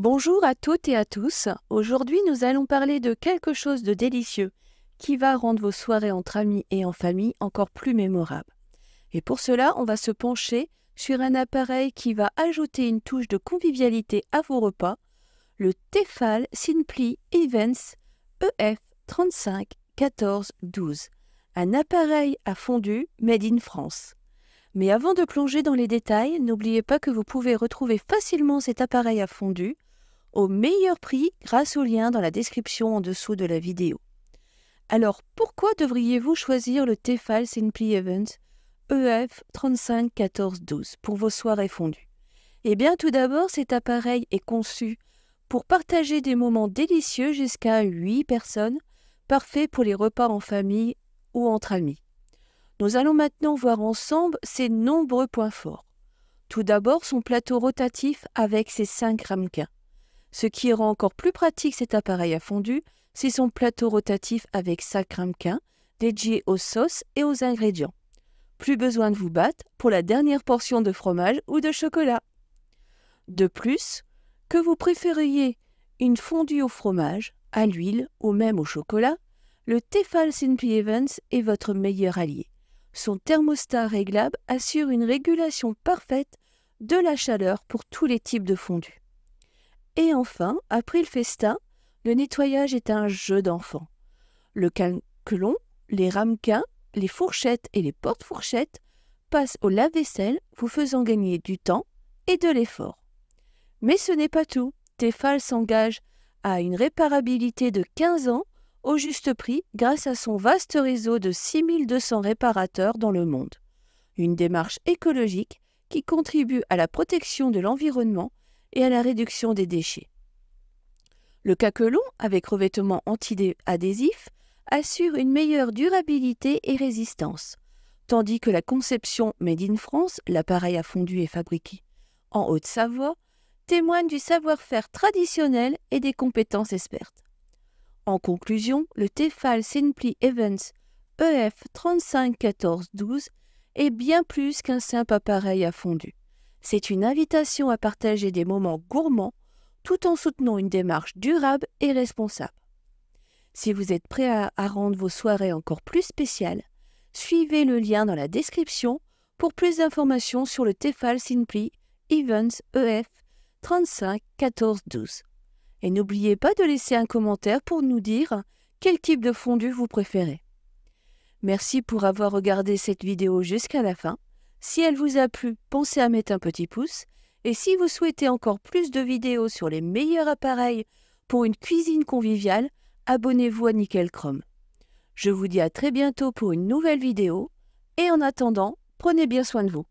Bonjour à toutes et à tous. Aujourd'hui, nous allons parler de quelque chose de délicieux qui va rendre vos soirées entre amis et en famille encore plus mémorables. Et pour cela, on va se pencher sur un appareil qui va ajouter une touche de convivialité à vos repas, le Tefal Simply Events EF 35 un appareil à fondu made in France. Mais avant de plonger dans les détails, n'oubliez pas que vous pouvez retrouver facilement cet appareil à fondu au meilleur prix grâce au lien dans la description en dessous de la vidéo. Alors pourquoi devriez-vous choisir le Tefal Simply Event EF 351412 pour vos soirées fondues Eh bien tout d'abord, cet appareil est conçu pour partager des moments délicieux jusqu'à 8 personnes, parfait pour les repas en famille ou entre amis. Nous allons maintenant voir ensemble ses nombreux points forts. Tout d'abord, son plateau rotatif avec ses 5 ramequins. Ce qui rend encore plus pratique cet appareil à fondu, c'est son plateau rotatif avec sa dédié aux sauces et aux ingrédients. Plus besoin de vous battre pour la dernière portion de fromage ou de chocolat. De plus, que vous préfériez une fondue au fromage, à l'huile ou même au chocolat, le Tefal Simply Evans est votre meilleur allié. Son thermostat réglable assure une régulation parfaite de la chaleur pour tous les types de fondue. Et enfin, après le festin, le nettoyage est un jeu d'enfant. Le calquelon, les ramequins, les fourchettes et les porte-fourchettes passent au lave-vaisselle, vous faisant gagner du temps et de l'effort. Mais ce n'est pas tout. Tefal s'engage à une réparabilité de 15 ans au juste prix grâce à son vaste réseau de 6200 réparateurs dans le monde. Une démarche écologique qui contribue à la protection de l'environnement et à la réduction des déchets. Le caquelon, avec revêtement anti-adhésif, assure une meilleure durabilité et résistance, tandis que la conception Made in France, l'appareil à fondu est fabriqué en Haute-Savoie, témoigne du savoir-faire traditionnel et des compétences expertes. En conclusion, le Tefal Simply Evans EF 351412 est bien plus qu'un simple appareil à fondu. C'est une invitation à partager des moments gourmands tout en soutenant une démarche durable et responsable. Si vous êtes prêt à, rendre vos soirées encore plus spéciales, suivez le lien dans la description pour plus d'informations sur le Tefal Simply Events EF 35 14 12. Et n'oubliez pas de laisser un commentaire pour nous dire quel type de fondu vous préférez. Merci pour avoir regardé cette vidéo jusqu'à la fin. Si elle vous a plu, pensez à mettre un petit pouce. Et si vous souhaitez encore plus de vidéos sur les meilleurs appareils pour une cuisine conviviale, abonnez-vous à Nickel Chrome. Je vous dis à très bientôt pour une nouvelle vidéo. Et en attendant, prenez bien soin de vous.